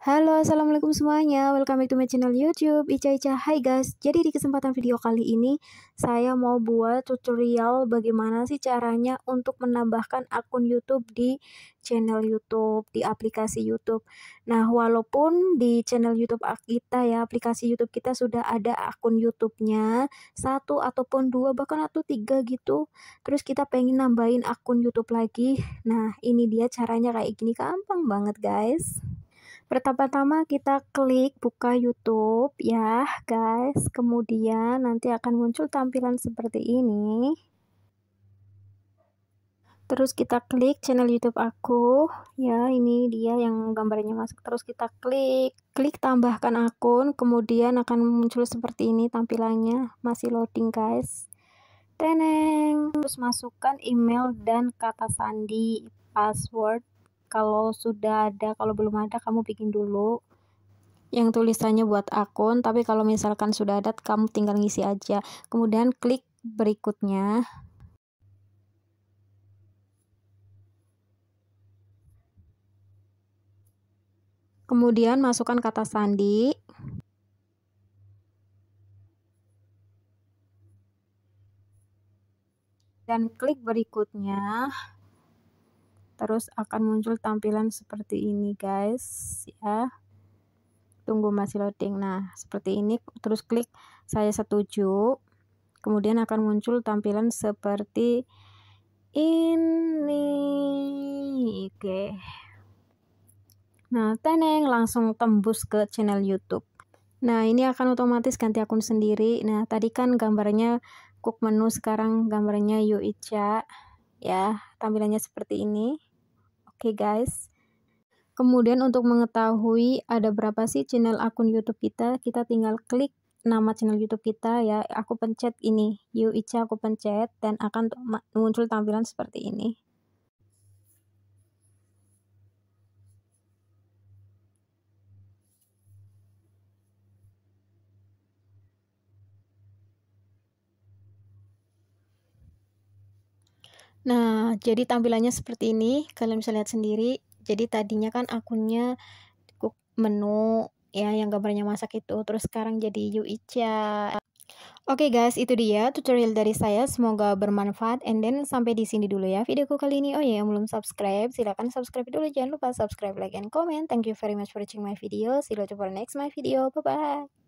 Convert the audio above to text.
Halo assalamualaikum semuanya welcome back to my channel youtube Ica Ica hai guys jadi di kesempatan video kali ini saya mau buat tutorial bagaimana sih caranya untuk menambahkan akun youtube di channel youtube di aplikasi youtube nah walaupun di channel youtube kita ya aplikasi youtube kita sudah ada akun youtube-nya satu ataupun dua bahkan atau tiga gitu terus kita pengen nambahin akun youtube lagi nah ini dia caranya kayak gini gampang banget guys Pertama-tama kita klik buka YouTube ya, guys. Kemudian nanti akan muncul tampilan seperti ini. Terus kita klik channel YouTube aku. Ya, ini dia yang gambarnya masuk. Terus kita klik, klik tambahkan akun, kemudian akan muncul seperti ini tampilannya. Masih loading, guys. Teneng. Terus masukkan email dan kata sandi, password kalau sudah ada kalau belum ada kamu bikin dulu yang tulisannya buat akun tapi kalau misalkan sudah ada kamu tinggal ngisi aja kemudian klik berikutnya kemudian masukkan kata sandi dan klik berikutnya terus akan muncul tampilan seperti ini guys ya tunggu masih loading nah seperti ini terus klik saya setuju kemudian akan muncul tampilan seperti ini oke nah teneng langsung tembus ke channel youtube nah ini akan otomatis ganti akun sendiri nah tadi kan gambarnya cook menu sekarang gambarnya Yuicha ya tampilannya seperti ini Oke okay, guys. Kemudian untuk mengetahui ada berapa sih channel akun YouTube kita, kita tinggal klik nama channel YouTube kita ya. Aku pencet ini, Yu aku pencet dan akan muncul tampilan seperti ini. Nah, jadi tampilannya seperti ini. Kalian bisa lihat sendiri. Jadi tadinya kan akunnya menu ya yang gambarnya masak itu. Terus sekarang jadi Yuicha. Oke okay guys, itu dia tutorial dari saya. Semoga bermanfaat. And then sampai di sini dulu ya videoku kali ini. Oh ya, yeah, yang belum subscribe, silahkan subscribe dulu. Jangan lupa subscribe, like, and comment. Thank you very much for watching my video. See you later for next my video. Bye-bye.